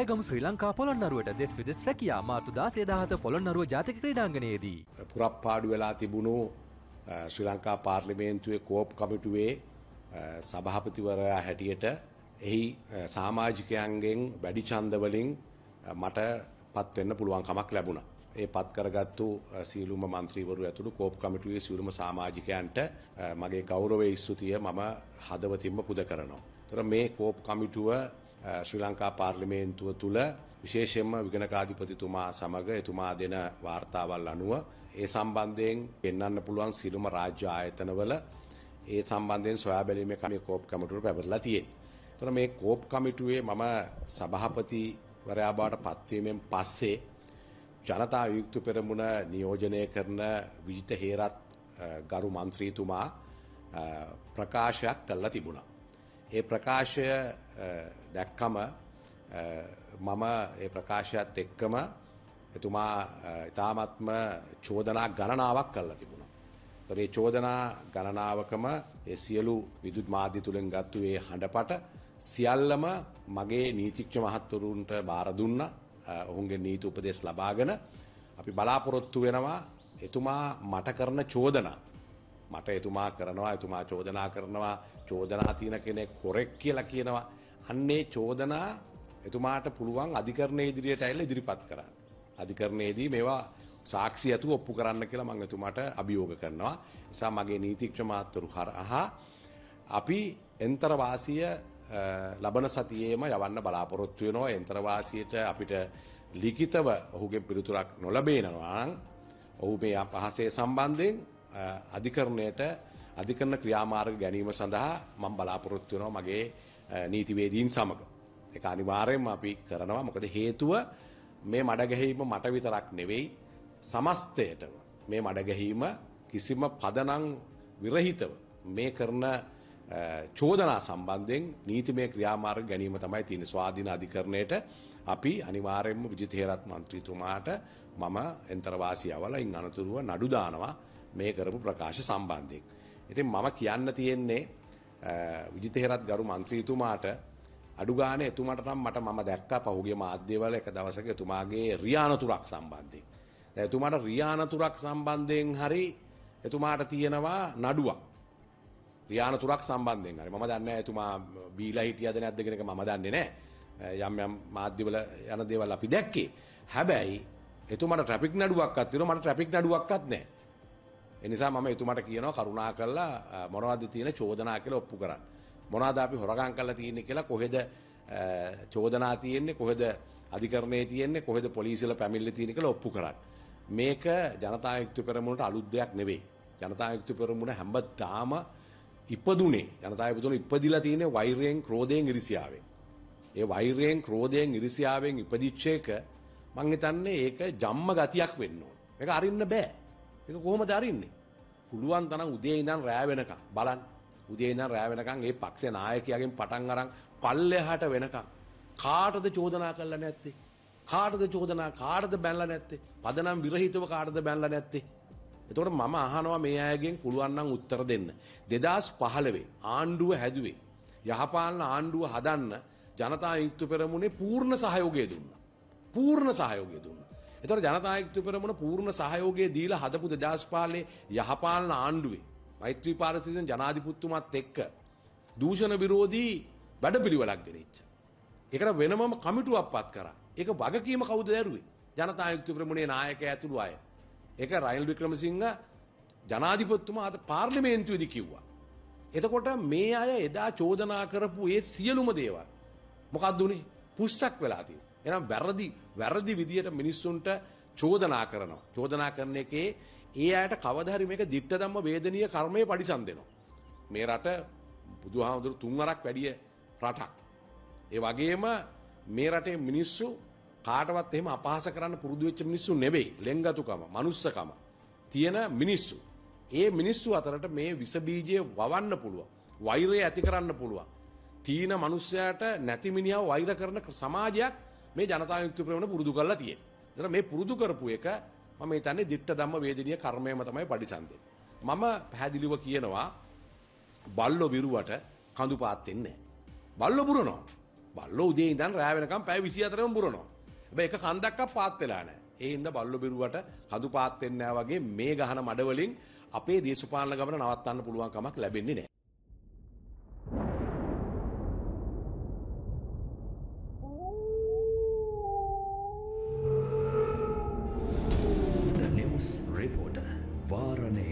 ජයගම ශ්‍රී ලංකා පොළොන්නරුවට දෙස් විදෙස් රැකයා මාර්තු දාසේදාහත පොළොන්නරුව ජාතික ක්‍රීඩාංගනයේදී. පුරක් පාඩු වෙලා තිබුණු ශ්‍රී ලංකා පාර්ලිමේන්තුවේ කෝප් කමිටුවේ සභහපතිවරයා හැටියට එහි සාමාජිකයන්ගෙන් වැඩි චන්දවලින් මට පත්වෙන්න පුළුවන්කමක් ලැබුණ. ඒ පත් කරගත්තු සීලුම මන්ත්‍රීවරු ඇතුළු කෝප් කමිටුවේ සිරුම සාමාජිකයන්ට මගේ ගෞරවය ඉස්සුතිය මම හදවතින්ම පුද කරනවා. තොර මේ කෝප් කමිටුව ශ්‍රී ලංකා පාර්ලිමේන්තුව තුළ විශේෂයෙන්ම විගණකාධිපතිතුමා සමග එතුමා දෙන වාර්තාවල් අනුව ඒ සම්බන්ධයෙන් පෙන්වන්න පුළුවන් සිළුම රාජ්‍ය ආයතනවල ඒ සම්බන්ධයෙන් සොයා බැලීමේ කමේ කෝප් කමිටුවට පැවරලා තියෙන්නේ. එතකොට මේ කෝප් කමිටුවේ මම සභාපතිවරයා බවට පත්වීමෙන් පස්සේ ජනතා වියුක්ත පෙරමුණ නියෝජනය කරන විජිත හේරත් ගරු മന്ത്രിතුමා ප්‍රකාශයක් කළා තිබුණා. ඒ ප්‍රකාශය දැක්කම මම ඒ ප්‍රකාශයත් එක්කම එතුමා ඉතාමත්ම චෝදනා ගණනාවක් කළා තිබුණා. ඒ චෝදනා ගණනාවකම ඒ සියලු විදුත් මාධ්‍ය තුලින් ගත්තු ඒ හඬපට සියල්ලම මගේ නීතික්ෂ මහත්වරුන්ට බාර දුන්නා. ඔහුගේ නීති උපදෙස් ලබාගෙන අපි බලාපොරොත්තු වෙනවා එතුමා මට කරන චෝදනා මට එතුමා කරනවා එතුමා චෝදනා කරනවා චෝදනා තියෙන කෙනෙක් හොරෙක් කියලා කියනවා අන්නේ චෝදනා එතුමාට පුළුවන් අධිකරණය ඉදිරියට ඇල්ල ඉදිරිපත් කරන්න. අධිකරණයේදී මේවා සාක්ෂි ඇතුව ඔප්පු කරන්න කියලා මම එතුමාට අභියෝග කරනවා. නිසා මගේ නීතිඥ මාත්වරු හරහා අපි එන්තර වාසිය ලබන සතියේම යවන්න බලාපොරොත්තු වෙනවා. එන්තර වාසියට අපිට ලිඛිතව ඔහුගේ පිළිතුරක් නොලැබෙනවා නම් ඔහු මේ අපහසේ සම්බන්ධයෙන් අධිකරණයට අධිකරණ ක්‍රියාමාර්ග ගැනීම සඳහා මම බලාපොරොත්තු වෙනවා මගේ නීතිවේදීන් සමග. එක අනිවාර්යෙන්ම අපි කරනවා මොකද හේතුව මේ මඩගැහීම මට විතරක් නෙවෙයි සමස්තයටම මේ මඩගැහීම කිසිම පදනං විරහිතව මේ කරන චෝදනා සම්බන්ධයෙන් නීතිමය ක්‍රියාමාර්ග ගැනීම තමයි තියෙන ස්වාධීන අධිකරණයට අපි අනිවාර්යෙන්ම විජිත හේරත් මන්ත්‍රීතුමාට මම එන්තරවාසියවලින් අනතුරුව නඩු දානවා මේ කරපු ප්‍රකාශ සම්බන්ධයෙන්. ඉතින් මම කියන්න තියෙන්නේ විජිත හේරත් ගරු മന്ത്രിතුමාට අඩු ගානේ එතුමාට නම් මට මම දැක්කා පහුගිය මාධ්‍යවල එක දවසක එතුමාගේ රියානතුරක් සම්බන්ධයෙන්. දැන් එතුමාට රියානතුරක් සම්බන්ධයෙන් හරි එතුමාට තියෙනවා නඩුවක්. රියානතුරක් සම්බන්ධයෙන් හරි මම දන්නේ එතුමා බීලා හිටියද නැද්ද කියන එක මම දන්නේ නැහැ. යම් යම් මාධ්‍යවල යන දේවල් අපි දැක්කේ. හැබැයි එතුමාට ට්‍රැෆික් නඩුවක්වත් තියෙනවා මට ට්‍රැෆික් නඩුවක්වත් නැහැ. එනිසා මම එතුමට කියනවා කරුණා කරලා මොනවද තියෙන චෝදනා කියලා ඔප්පු කරන්න. මොනවද අපි හොරගම් කරලා තියෙන්නේ කියලා කොහෙද චෝදනා තියෙන්නේ කොහෙද අධිකරණයේ තියෙන්නේ කොහෙද පොලිසියල පැමිණිලා තියෙන්නේ කියලා ඔප්පු කරන්න. මේක ජනතා යුක්ති පෙරමුණට අලුත් දෙයක් නෙවෙයි. ජනතා යුක්ති පෙරමුණ හැමදාම ඉපදුනේ ජනතා යුතුන ඉපදිලා තියෙන වෛරයෙන් ක්‍රෝධයෙන් ඉරිසියාවෙන්. ඒ වෛරයෙන් ක්‍රෝධයෙන් ඉරිසියාවෙන් ඉපදිච්ච එක මං හිතන්නේ ඒක ජම්ම ගතියක් වෙන්න ඕන. මේක අරින්න බෑ. ඒක කොහොමද අරින්නේ? පුළුවන් තරම් උදේ ඉඳන් රෑ වෙනකම් බලන්න. උදේ ඉඳන් රෑ වෙනකම් ඒ පක්ෂේ නායකයාගෙන් පටන් අරන් පල්ලෙහාට වෙනකම් කාටද චෝදනා කළා නැත්තේ? කාටද චෝදනා කාටද බැනලා නැත්තේ? පදනම් විරහිතව කාටද බැනලා නැත්තේ? එතකොට මම අහනවා මේ අයගෙන් පුළුවන් නම් උත්තර දෙන්න. 2015 ආණ්ඩුව හැදුවේ යහපාලන ආණ්ඩුව හදන්න ජනතා යුක්ත පෙරමුණේ පූර්ණ සහයෝගය දුන්නා. පූර්ණ සහයෝගය දුන්නා. එතොට ජනතායක්තු පෙරමුණ පූර්ණ සහයෝගේ දීල හදපු දජාස්පාලේ යහපාලන ආණ්ඩුවේ මෛත්‍රී පාරසිසන් ජනාධිපුත්තුමත් එක්ක දූෂණ විරෝධී වැඩ පිළිවලක් ගෙනෙච්ච. එකට වෙනමම කමිටුවක් පත් කර එක වගකීම කවුද දැරුවේ ජනතායුක්තු ප්‍රමුණේ නායක ඇතුළු අය. එක රයිල් වික්‍රමසිංහ ජනාධිපත්තුම අත පාර්ලිමේන්තුවදි කිව්වා. එතකොට මේ අය එදා චෝදනා කරපු ඒ සියලුම දේවල් මොකක්දුනේ පුස්සක් වෙලාතිී. එනම් වැරදි වැරදි විදියට මිනිස්සුන්ට චෝදනා කරනවා. චෝදනා කරන එකේ ඒ අයට කවදහරි මේක දිට්ට ධම්ම වේදනීය කර්මය පරිසම් දෙනවා. මේ රට බුදුහාමුදුරු තුන්වරක් වැඩිය රටක්. ඒ වගේම මේ රටේ මිනිස්සු කාටවත් එහෙම අපහාස කරන්න පුරුදු වෙච්ච මිනිස්සු නෙවෙයි. ලෙන්ගතුකම, manussකම තියෙන මිනිස්සු. ඒ මිනිස්සු අතරට මේ විස බීජය වවන්න පුළුවන්. වෛරය ඇති කරන්න පුළුවන්. තීන මිනිස්සයාට නැති මිනිහව වෛර කරන සමාජයක් මේ ජනතා යුක්ති ප්‍රවණ පුරුදු කරලා තියෙන්නේ. ඒතර මේ පුරුදු කරපු එක මම හිතන්නේ ditta ධම්ම වේදිනිය කර්මයම තමයි පරිසම්දේ. මම පැහැදිලිව කියනවා බල්ලෝ විරුවට කඳු පාත් වෙන්නේ නැහැ. බල්ලෝ පුරනවා. බල්ලෝ උදේ ඉඳන් රෑ වෙනකම් පැය 24ම පුරනවා. හැබැයි එක කන්දක්වත් පාත් වෙලා නැහැ. ඒ හින්දා බල්ලෝ බිරුවට කඳු පාත් වෙන්නේ නැහැ වගේ මේ ගහන මඩවලින් අපේ දේශපාලන ගමන නවත්තන්න පුළුවන් කමක් ලැබෙන්නේ නැහැ.